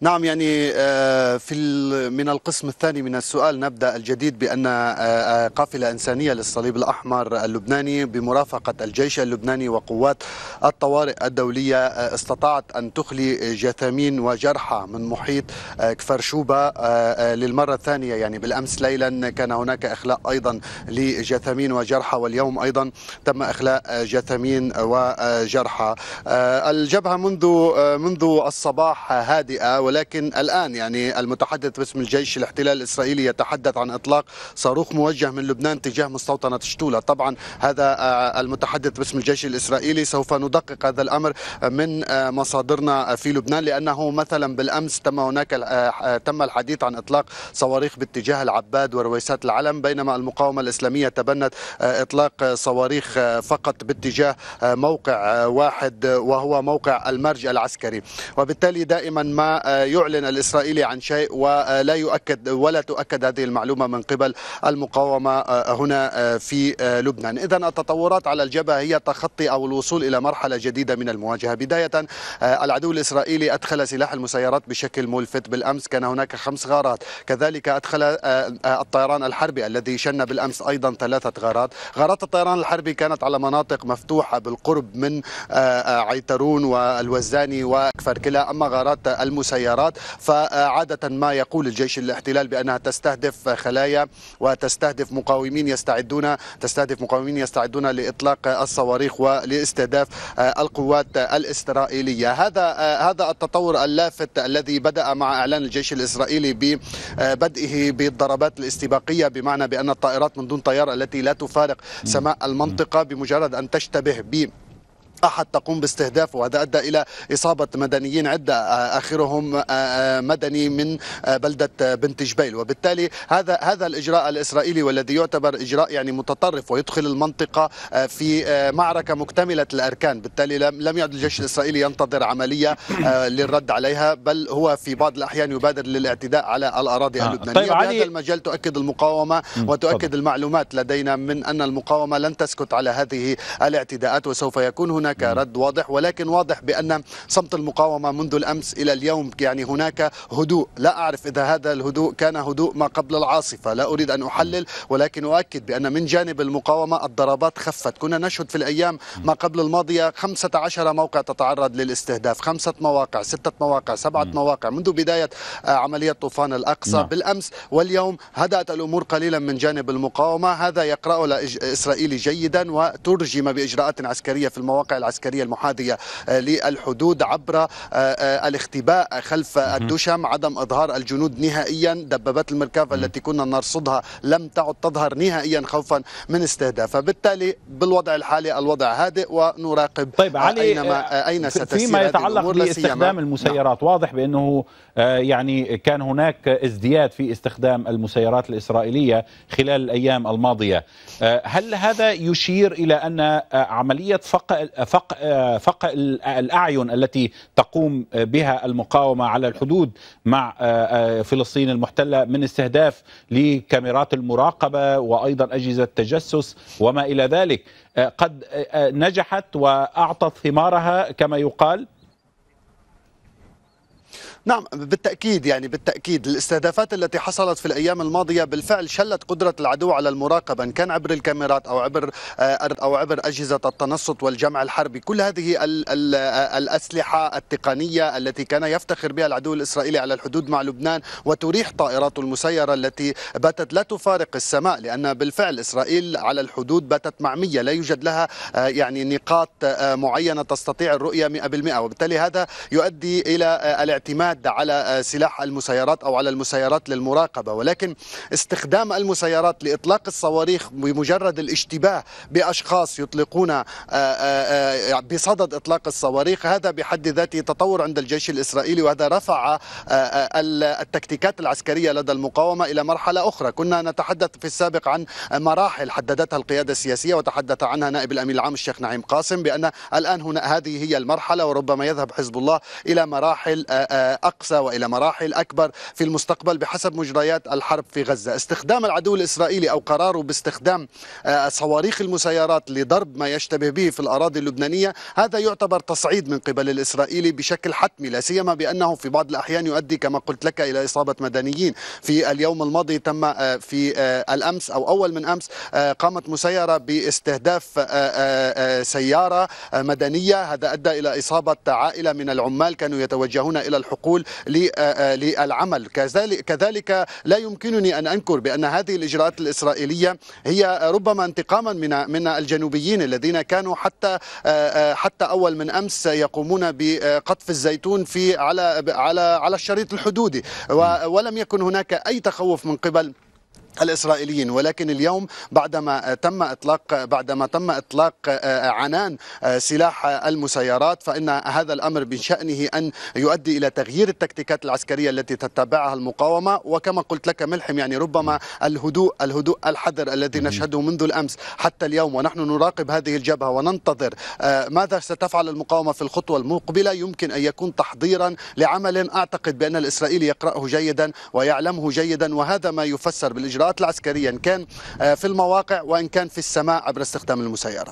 نعم يعني آه، في من القسم الثاني من السؤال نبدا الجديد بان آه، آه، قافله انسانيه للصليب الاحمر اللبناني بمرافقه الجيش اللبناني وقوات الطوارئ الدوليه استطاعت ان تخلي جثامين وجرحى من محيط كفر شوبه للمره الثانيه يعني بالامس ليلا كان هناك اخلاء ايضا لجثامين وجرحى واليوم ايضا تم اخلاء جثامين وجرحى الجبهه منذ منذ الصباح هادئه ولكن الآن يعني المتحدث باسم الجيش الاحتلال الإسرائيلي يتحدث عن إطلاق صاروخ موجه من لبنان تجاه مستوطنة شتولة طبعا هذا آه، المتحدث باسم الجيش الإسرائيلي سوف ندقق هذا الأمر آه، من آه، مصادرنا في لبنان لأنه مثلا بالأمس تم هناك تم الحديث عن إطلاق صواريخ باتجاه العباد ورويسات العلم بينما المقاومة الإسلامية تبنت إطلاق صواريخ فقط باتجاه موقع واحد وهو موقع المرج العسكري وبالتالي دائما ما يعلن الإسرائيلي عن شيء ولا يؤكد ولا تؤكد هذه المعلومة من قبل المقاومة آه، هنا آه، في آه، لبنان إذا التطورات على الجبهة هي تخطي أو الوصول إلى مرحلة جديدة من المواجهة بداية العدو الإسرائيلي أدخل سلاح المسيرات بشكل ملفت بالأمس كان هناك خمس غارات كذلك أدخل الطيران الحربي الذي شن بالأمس أيضا ثلاثة غارات غارات الطيران الحربي كانت على مناطق مفتوحة بالقرب من عيترون والوزاني وكفركلا، أما غارات المسيرات السيارات فعادة ما يقول الجيش الاحتلال بأنها تستهدف خلايا وتستهدف مقاومين يستعدون تستهدف مقاومين يستعدون لإطلاق الصواريخ ولاستهداف آه، القوات الإسرائيلية هذا آه، هذا التطور اللافت الذي بدأ مع إعلان الجيش الإسرائيلي ببدئه آه، بالضربات الاستباقية بمعنى بأن الطائرات من دون طيار التي لا تفارق سماء المنطقة بمجرد أن تشتبه ب طاحت تقوم باستهدافه وهذا أدى إلى إصابة مدنيين عدة آه، آخرهم آه، آه، مدني من بلدة بنت جبيل وبالتالي هذا هذا الإجراء الإسرائيلي والذي يعتبر إجراء يعني متطرف ويدخل المنطقة في معركة مكتملة الأركان بالتالي لم يعد الجيش الإسرائيلي ينتظر عملية للرد عليها بل هو في بعض الأحيان يبادر للاعتداء على الأراضي آه. طيب اللبنانية طيب علي... هذا المجال تؤكد المقاومة وتؤكد المعلومات لدينا من أن المقاومة لن تسكت على هذه الاعتداءات وسوف يكون هناك هناك رد واضح ولكن واضح بأن صمت المقاومة منذ الأمس إلى اليوم يعني هناك هدوء لا أعرف إذا هذا الهدوء كان هدوء ما قبل العاصفة لا أريد أن أحلل ولكن أؤكد بأن من جانب المقاومة الضربات خفت كنا نشهد في الأيام ما قبل الماضية 15 موقع تتعرض للاستهداف خمسة مواقع ستة مواقع سبعة مواقع منذ بداية آه، عملية طوفان الأقصى نعم. بالأمس واليوم هدأت الأمور قليلا من جانب المقاومة هذا يقرأه إسرائيلي جيدا وترجم بإجراءات عسكرية في المواقع العسكرية المحاذية آه، للحدود عبر آه، آه، الاختباء خلف الدشم عدم إظهار الجنود نهائيا دبابات المركبة التي كنا نرصدها لم تعد تظهر نهائيا خوفا من استهداف فبالتالي بالوضع الحالي الوضع هادئ ونراقب طيب علي أينما أين ستسير فيما يتعلق باستخدام المسيرات نعم. واضح بأنه يعني كان هناك ازدياد في استخدام المسيرات الإسرائيلية خلال الأيام الماضية هل هذا يشير إلى أن عملية فق, فق الأعين التي تقوم بها المقاومة على الحدود مع آه، آه، فلسطين المحتلة من استهداف لكاميرات المراقبة وأيضا أجهزة التجسس وما إلى ذلك آه، قد نجحت وأعطت ثمارها كما يقال نعم بالتأكيد يعني بالتأكيد الاستهدافات التي حصلت في الأيام الماضية بالفعل شلت قدرة العدو على المراقبة إن كان عبر الكاميرات أو عبر آه، أو عبر أجهزة التنصت والجمع الحربي كل هذه آه، الأسلحة التقنية التي كان يفتخر بها العدو الإسرائيلي على الحدود مع لبنان وتريح طائراته المسيرة التي باتت لا تفارق السماء لأن بالفعل إسرائيل على الحدود باتت معمية لا يوجد لها آه، يعني نقاط معينة تستطيع الرؤية 100% وبالتالي هذا يؤدي إلى الاعتماد الحد على آه، سلاح المسيرات أو على المسيرات للمراقبة ولكن استخدام المسيرات لإطلاق الصواريخ بمجرد الاشتباه بأشخاص يطلقون آه، آه، بصدد إطلاق الصواريخ هذا بحد ذاته تطور عند الجيش الإسرائيلي وهذا رفع التكتيكات العسكرية لدى المقاومة إلى مرحلة أخرى كنا نتحدث في السابق عن مراحل حددتها القيادة السياسية وتحدث عنها نائب الأمين العام الشيخ نعيم قاسم بأن الآن هنا هذه هي المرحلة وربما يذهب حزب الله إلى مراحل أقسى وإلى مراحل أكبر في المستقبل بحسب مجريات الحرب في غزة استخدام العدو الإسرائيلي أو قراره باستخدام آه، صواريخ المسيرات لضرب ما يشتبه به في الأراضي اللبنانية هذا يعتبر تصعيد من قبل الإسرائيلي بشكل حتمي لا سيما بأنه في بعض الأحيان يؤدي كما قلت لك إلى إصابة مدنيين في اليوم الماضي تم آه، في آه، الأمس أو أول من أمس قامت مسيرة باستهداف سيارة مدنية هذا أدى إلى إصابة عائلة من العمال كانوا يتوجهون إلى الحقول الوصول آه، آه، للعمل كذلك, كذلك لا يمكنني أن أنكر بأن هذه الإجراءات الإسرائيلية هي ربما انتقاما من من الجنوبيين الذين كانوا حتى آه، حتى أول من أمس يقومون بقطف الزيتون في على على على الشريط الحدودي ولم يكن هناك أي تخوف من قبل الاسرائيليين ولكن اليوم بعدما تم اطلاق بعدما تم اطلاق آه، عنان آه، سلاح آه، المسيرات فان هذا الامر من شانه ان يؤدي الى تغيير التكتيكات العسكريه التي تتبعها المقاومه وكما قلت لك ملحم يعني ربما الهدوء الهدوء الحذر الذي نشهده منذ الامس حتى اليوم ونحن نراقب هذه الجبهه وننتظر ماذا ستفعل المقاومه في الخطوه المقبله يمكن ان يكون تحضيرا لعمل اعتقد بان الاسرائيلي يقراه جيدا ويعلمه جيدا وهذا ما يفسر بالاجراء الاجراءات العسكرية إن كان آه، في المواقع وإن كان في السماء عبر استخدام المسيرات